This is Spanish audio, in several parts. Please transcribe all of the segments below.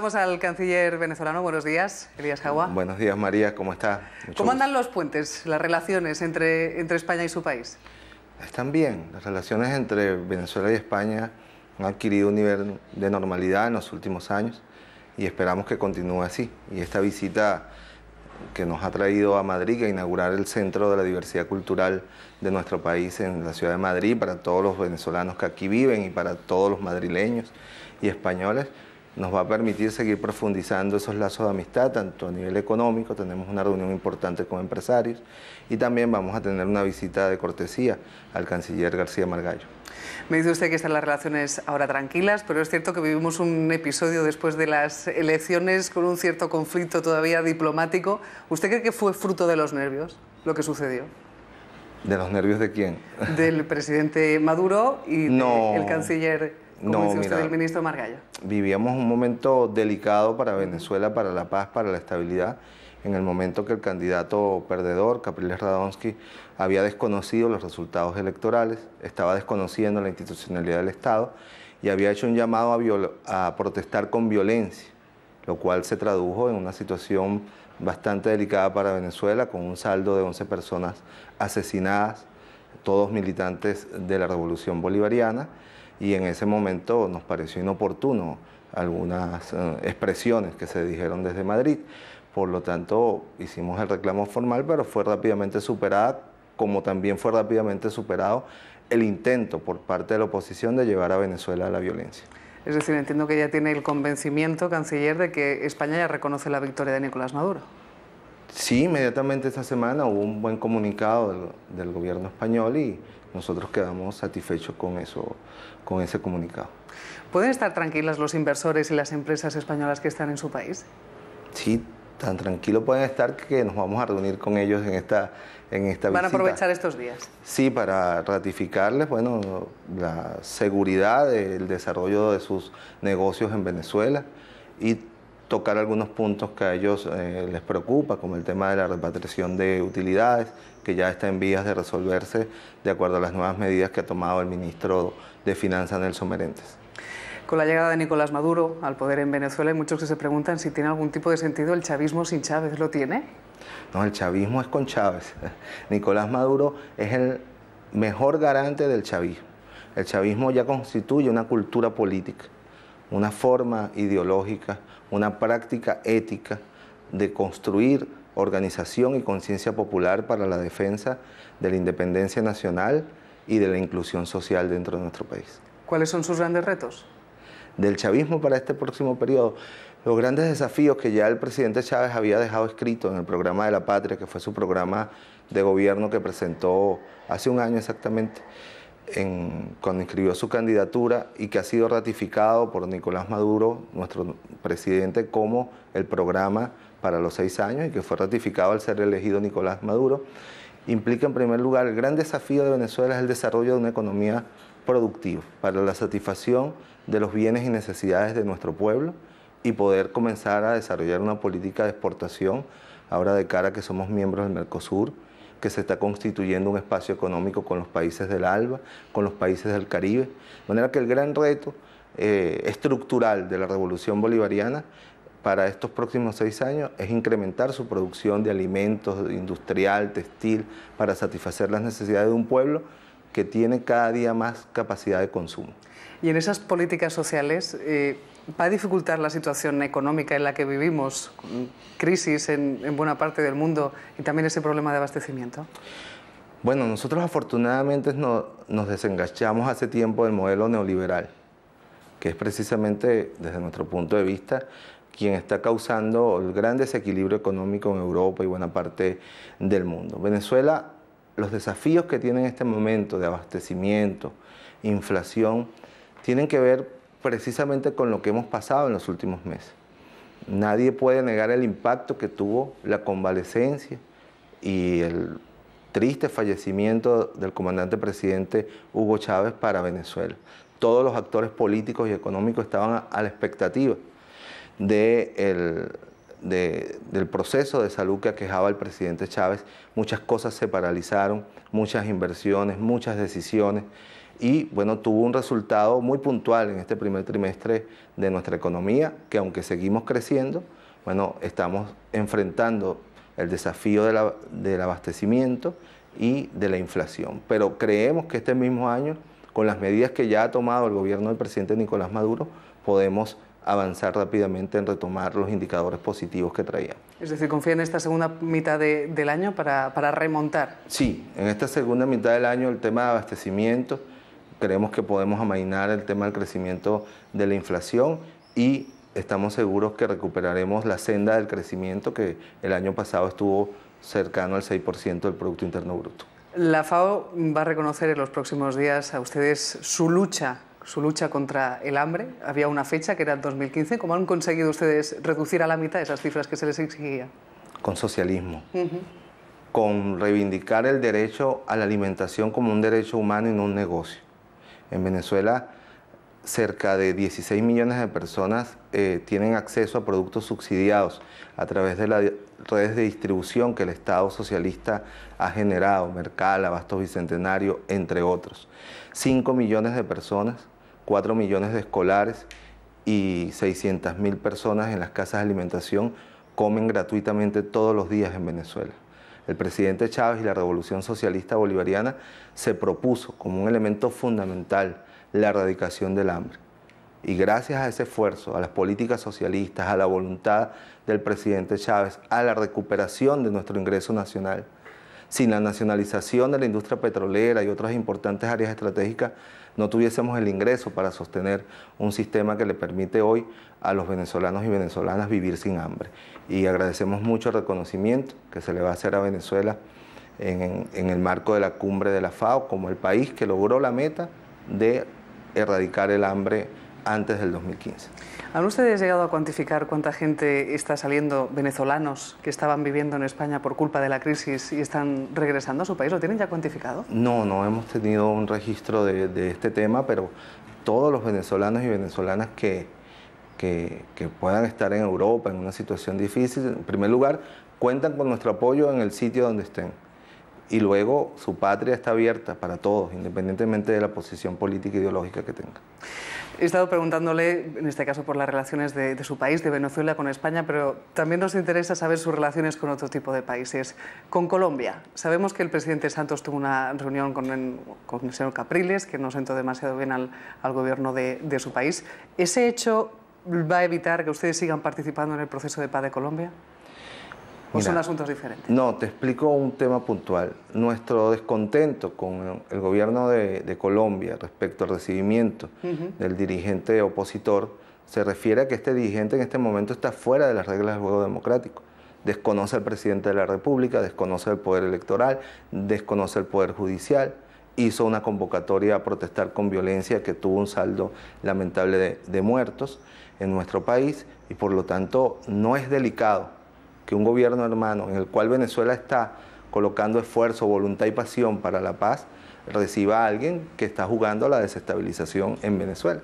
Vamos al canciller venezolano. Buenos días, Elías Jagua. Buenos días, María. ¿Cómo está? ¿Cómo andan los puentes, las relaciones entre, entre España y su país? Están bien. Las relaciones entre Venezuela y España han adquirido un nivel de normalidad en los últimos años y esperamos que continúe así. Y esta visita que nos ha traído a Madrid a inaugurar el Centro de la Diversidad Cultural de nuestro país en la ciudad de Madrid para todos los venezolanos que aquí viven y para todos los madrileños y españoles nos va a permitir seguir profundizando esos lazos de amistad, tanto a nivel económico, tenemos una reunión importante con empresarios y también vamos a tener una visita de cortesía al canciller García Margallo. Me dice usted que están las relaciones ahora tranquilas, pero es cierto que vivimos un episodio después de las elecciones con un cierto conflicto todavía diplomático. ¿Usted cree que fue fruto de los nervios lo que sucedió? ¿De los nervios de quién? Del presidente Maduro y no. del canciller no, ministro Margallo? Vivíamos un momento delicado para Venezuela, para la paz, para la estabilidad, en el momento que el candidato perdedor, Capriles Radonsky, había desconocido los resultados electorales, estaba desconociendo la institucionalidad del Estado y había hecho un llamado a, a protestar con violencia, lo cual se tradujo en una situación bastante delicada para Venezuela, con un saldo de 11 personas asesinadas, todos militantes de la Revolución Bolivariana y en ese momento nos pareció inoportuno algunas eh, expresiones que se dijeron desde Madrid. Por lo tanto, hicimos el reclamo formal, pero fue rápidamente superada, como también fue rápidamente superado el intento por parte de la oposición de llevar a Venezuela a la violencia. Es decir, entiendo que ya tiene el convencimiento, canciller, de que España ya reconoce la victoria de Nicolás Maduro. Sí, inmediatamente esta semana hubo un buen comunicado del, gobierno español y nosotros quedamos satisfechos con, eso, con ese comunicado. ¿Pueden estar tranquilos los inversores y las empresas españolas que están en su país? Sí, tan tranquilos pueden estar que nos vamos a reunir con ellos en esta, en esta ¿Van a aprovechar estos días? Sí, para ratificarles bueno, la seguridad del desarrollo de sus negocios en Venezuela y tocar algunos puntos que a ellos eh, les preocupa, como el tema de la repatriación de utilidades, que ya está en vías de resolverse de acuerdo a las nuevas medidas que ha tomado el ministro de Finanzas, Nelson Merentes. Con la llegada de Nicolás Maduro al poder en Venezuela hay muchos que se preguntan si tiene algún tipo de sentido el chavismo sin Chávez. ¿Lo tiene? No, el chavismo es con Chávez. Nicolás Maduro es el mejor garante del chavismo. El chavismo ya constituye una cultura política, una forma ideológica una práctica ética de construir organización y conciencia popular para la defensa de la independencia nacional y de la inclusión social dentro de nuestro país. ¿Cuáles son sus grandes retos? Del chavismo para este próximo periodo, los grandes desafíos que ya el presidente Chávez había dejado escrito en el programa de la patria, que fue su programa de gobierno que presentó hace un año exactamente cuando inscribió su candidatura y que ha sido ratificado por Nicolás Maduro, nuestro presidente, como el programa para los seis años y que fue ratificado al ser elegido Nicolás Maduro, implica en primer lugar el gran desafío de Venezuela es el desarrollo de una economía productiva para la satisfacción de los bienes y necesidades de nuestro pueblo y poder comenzar a desarrollar una política de exportación ahora de cara a que somos miembros del Mercosur que se está constituyendo un espacio económico con los países del ALBA, con los países del Caribe. De manera que el gran reto eh, estructural de la revolución bolivariana para estos próximos seis años es incrementar su producción de alimentos industrial, textil, para satisfacer las necesidades de un pueblo que tiene cada día más capacidad de consumo. Y en esas políticas sociales, eh, ¿va a dificultar la situación económica en la que vivimos, crisis en, buena parte del mundo y también ese problema de abastecimiento? Bueno, nosotros afortunadamente nos desenganchamos hace tiempo del modelo neoliberal, que es precisamente, desde nuestro punto de vista, quien está causando el gran desequilibrio económico en Europa y buena parte del mundo. Venezuela, los desafíos que tiene en este momento de abastecimiento, inflación, tienen que ver precisamente con lo que hemos pasado en los últimos meses. Nadie puede negar el impacto que tuvo la convalecencia y el triste fallecimiento del comandante presidente Hugo Chávez para Venezuela. Todos los actores políticos y económicos estaban a la expectativa de del proceso de salud que aquejaba el presidente Chávez. Muchas cosas se paralizaron, muchas inversiones, muchas decisiones y bueno, tuvo un resultado muy puntual en este primer trimestre de nuestra economía, que aunque seguimos creciendo, bueno, estamos enfrentando el desafío del abastecimiento y de la inflación. Pero creemos que este mismo año, con las medidas que ya ha tomado el gobierno del presidente Nicolás Maduro, podemos avanzar rápidamente en retomar los indicadores positivos que traía. Es decir, confía en esta segunda mitad del año para, para remontar. Sí, en esta segunda mitad del año el tema de abastecimiento, creemos que podemos amainar el tema del crecimiento de la inflación y estamos seguros que recuperaremos la senda del crecimiento que el año pasado estuvo cercano al 6% del Producto Interno Bruto. La FAO va a reconocer en los próximos días a ustedes su lucha, su lucha contra el hambre. Había una fecha que era el 2015. ¿Cómo han conseguido ustedes reducir a la mitad esas cifras que se les exigía? Con socialismo. Con reivindicar el derecho a la alimentación como un derecho humano y no un negocio en Venezuela, cerca de 16 millones de personas eh, tienen acceso a productos subsidiados a través de las redes de distribución que el Estado socialista ha generado, Mercal, Bastos Bicentenario, entre otros. 5 millones de personas, 4 millones de escolares y 600 mil personas en las casas de alimentación comen gratuitamente todos los días en Venezuela el presidente Chávez y la Revolución Socialista Bolivariana se propuso como un elemento fundamental la erradicación del hambre. Y gracias a ese esfuerzo, a las políticas socialistas, a la voluntad del presidente Chávez, a la recuperación de nuestro ingreso nacional, sin la nacionalización de la industria petrolera y otras importantes áreas estratégicas, no tuviésemos el ingreso para sostener un sistema que le permite hoy a los venezolanos y venezolanas vivir sin hambre. Y agradecemos mucho el reconocimiento que se le va a hacer a Venezuela en, el marco de la cumbre de la FAO como el país que logró la meta de erradicar el hambre antes del 2015. ¿Han ustedes llegado a cuantificar cuánta gente está saliendo, venezolanos que estaban viviendo en España por culpa de la crisis y están regresando a su país? ¿Lo tienen ya cuantificado? No, no hemos tenido un registro de, este tema, pero todos los venezolanos y venezolanas que, que, que, puedan estar en Europa en una situación difícil, en primer lugar, cuentan con nuestro apoyo en el sitio donde estén y luego su patria está abierta para todos, independientemente de la posición política e ideológica que tenga. He estado preguntándole, en este caso, por las relaciones de, su país, de Venezuela con España, pero también nos interesa saber sus relaciones con otro tipo de países. Con Colombia, sabemos que el presidente Santos tuvo una reunión con, el, señor Capriles, que no sentó demasiado bien al, gobierno de su país. ¿Ese hecho va a evitar que ustedes sigan participando en el proceso de paz de Colombia? ¿O son asuntos diferentes? No, te explico un tema puntual. Nuestro descontento con el gobierno de, Colombia respecto al recibimiento del dirigente opositor se refiere a que este dirigente en este momento está fuera de las reglas del juego democrático. Desconoce al presidente de la República, desconoce el poder electoral, desconoce el poder judicial. Hizo una convocatoria a protestar con violencia que tuvo un saldo lamentable de muertos en nuestro país y por lo tanto no es delicado que un gobierno hermano en el cual Venezuela está colocando esfuerzo, voluntad y pasión para la paz, reciba a alguien que está jugando a la desestabilización en Venezuela.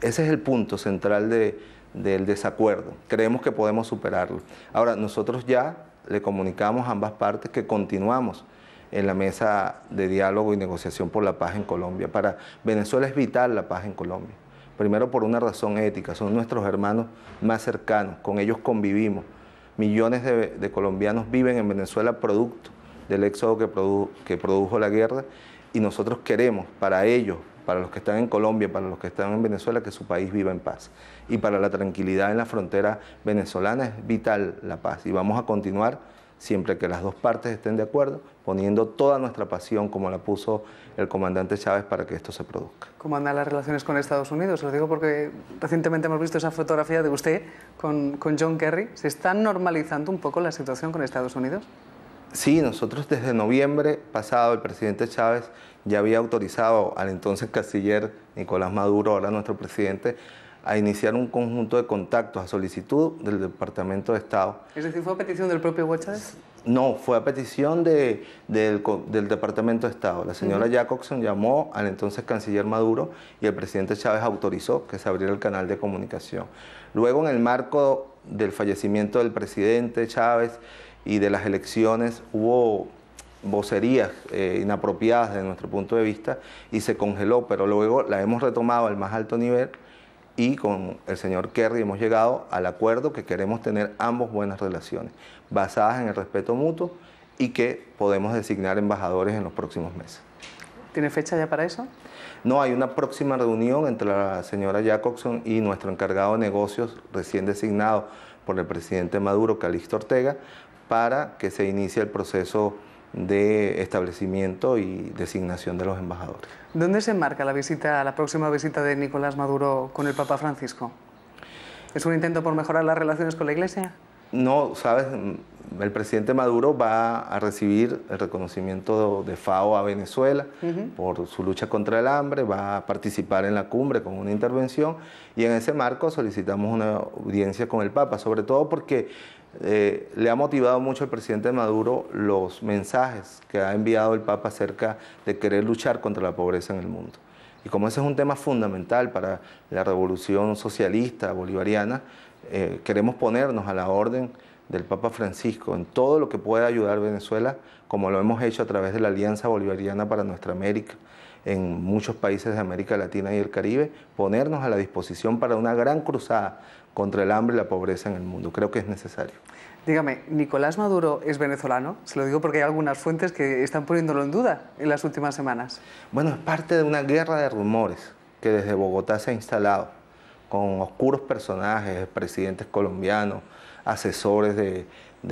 Ese es el punto central del desacuerdo. Creemos que podemos superarlo. Ahora, nosotros ya le comunicamos a ambas partes que continuamos en la mesa de diálogo y negociación por la paz en Colombia. Para Venezuela es vital la paz en Colombia. Primero por una razón ética, son nuestros hermanos más cercanos, con ellos convivimos, Millones de, colombianos viven en Venezuela producto del éxodo que, que produjo la guerra y nosotros queremos para ellos, para los que están en Colombia, para los que están en Venezuela, que su país viva en paz. Y para la tranquilidad en la frontera venezolana es vital la paz y vamos a continuar siempre que las dos partes estén de acuerdo, poniendo toda nuestra pasión como la puso el comandante Chávez para que esto se produzca. ¿Cómo andan las relaciones con Estados Unidos? Lo digo porque recientemente hemos visto esa fotografía de usted con, con John Kerry. ¿Se está normalizando un poco la situación con Estados Unidos? Sí, nosotros desde noviembre pasado el presidente Chávez ya había autorizado al entonces canciller Nicolás Maduro, ahora nuestro presidente, a iniciar un conjunto de contactos a solicitud del Departamento de Estado. ¿Es decir, fue a petición del propio Chávez? No, fue a petición del, Departamento de Estado. La señora Jacobson llamó al entonces canciller Maduro y el presidente Chávez autorizó que se abriera el canal de comunicación. Luego, en el marco del fallecimiento del presidente Chávez y de las elecciones, hubo vocerías eh, inapropiadas desde nuestro punto de vista y se congeló, pero luego la hemos retomado al más alto nivel y con el señor Kerry hemos llegado al acuerdo que queremos tener ambos buenas relaciones, basadas en el respeto mutuo y que podemos designar embajadores en los próximos meses. ¿Tiene fecha ya para eso? No, hay una próxima reunión entre la señora Jacobson y nuestro encargado de negocios recién designado por el presidente Maduro, Calixto Ortega, para que se inicie el proceso de establecimiento y designación de los embajadores. ¿Dónde se enmarca la visita, la próxima visita de Nicolás Maduro con el Papa Francisco? ¿Es un intento por mejorar las relaciones con la Iglesia? No, sabes, el presidente Maduro va a recibir el reconocimiento de FAO a Venezuela por su lucha contra el hambre, va a participar en la cumbre con una intervención y en ese marco solicitamos una audiencia con el Papa, sobre todo porque eh, le ha motivado mucho al presidente Maduro los mensajes que ha enviado el Papa acerca de querer luchar contra la pobreza en el mundo. Y como ese es un tema fundamental para la revolución socialista bolivariana, eh, queremos ponernos a la orden del Papa Francisco en todo lo que pueda ayudar a Venezuela, como lo hemos hecho a través de la Alianza Bolivariana para nuestra América, en muchos países de América Latina y el Caribe, ponernos a la disposición para una gran cruzada contra el hambre y la pobreza en el mundo. Creo que es necesario. Dígame, ¿Nicolás Maduro es venezolano? Se lo digo porque hay algunas fuentes que están poniéndolo en duda en las últimas semanas. Bueno, es parte de una guerra de rumores que desde Bogotá se ha instalado, con oscuros personajes, presidentes colombianos, asesores de,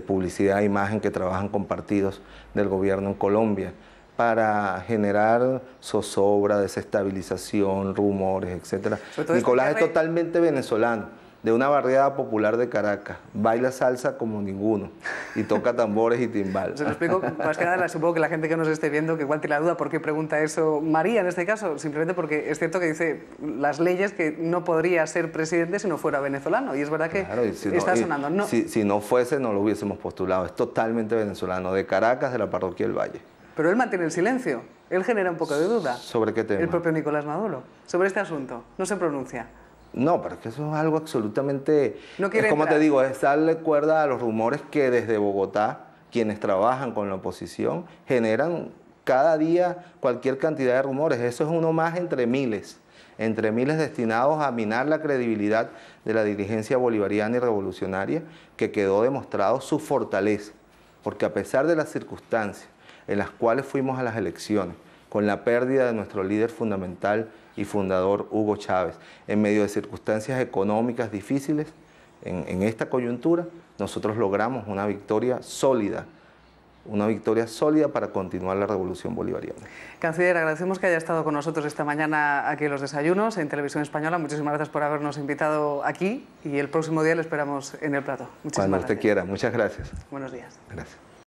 publicidad e imagen que trabajan con partidos del gobierno en Colombia para generar zozobra, desestabilización, rumores, etc. Nicolás es totalmente venezolano de una barriada popular de Caracas. Baila salsa como ninguno y toca tambores y timbal. Se lo explico, más que nada supongo que la gente que nos esté viendo, que igual tiene la duda por qué pregunta eso María en este caso, simplemente porque es cierto que dice las leyes que no podría ser presidente si no fuera venezolano y es verdad que está sonando. Si, si no fuese no lo hubiésemos postulado, es totalmente venezolano, de Caracas, de la parroquia del Valle. Pero él mantiene el silencio. Él genera un poco de duda. ¿Sobre qué tema? El propio Nicolás Maduro. Sobre este asunto. No se pronuncia. No, pero que eso es algo absolutamente... No es como te digo, es darle cuerda a los rumores que desde Bogotá quienes trabajan con la oposición generan cada día cualquier cantidad de rumores. Eso es uno más entre miles, entre miles destinados a minar la credibilidad de la dirigencia bolivariana y revolucionaria, que quedó demostrado su fortaleza, porque a pesar de las circunstancias en las cuales fuimos a las elecciones, con la pérdida de nuestro líder fundamental, y fundador Hugo Chávez. En medio de circunstancias económicas difíciles, en, esta coyuntura, nosotros logramos una victoria sólida una victoria sólida para continuar la revolución bolivariana. Canciller, agradecemos que haya estado con nosotros esta mañana aquí en los desayunos en Televisión Española. Muchísimas gracias por habernos invitado aquí y el próximo día le esperamos en el plato. Muchísimas Cuando gracias. usted quiera. Muchas gracias. Buenos días. Gracias.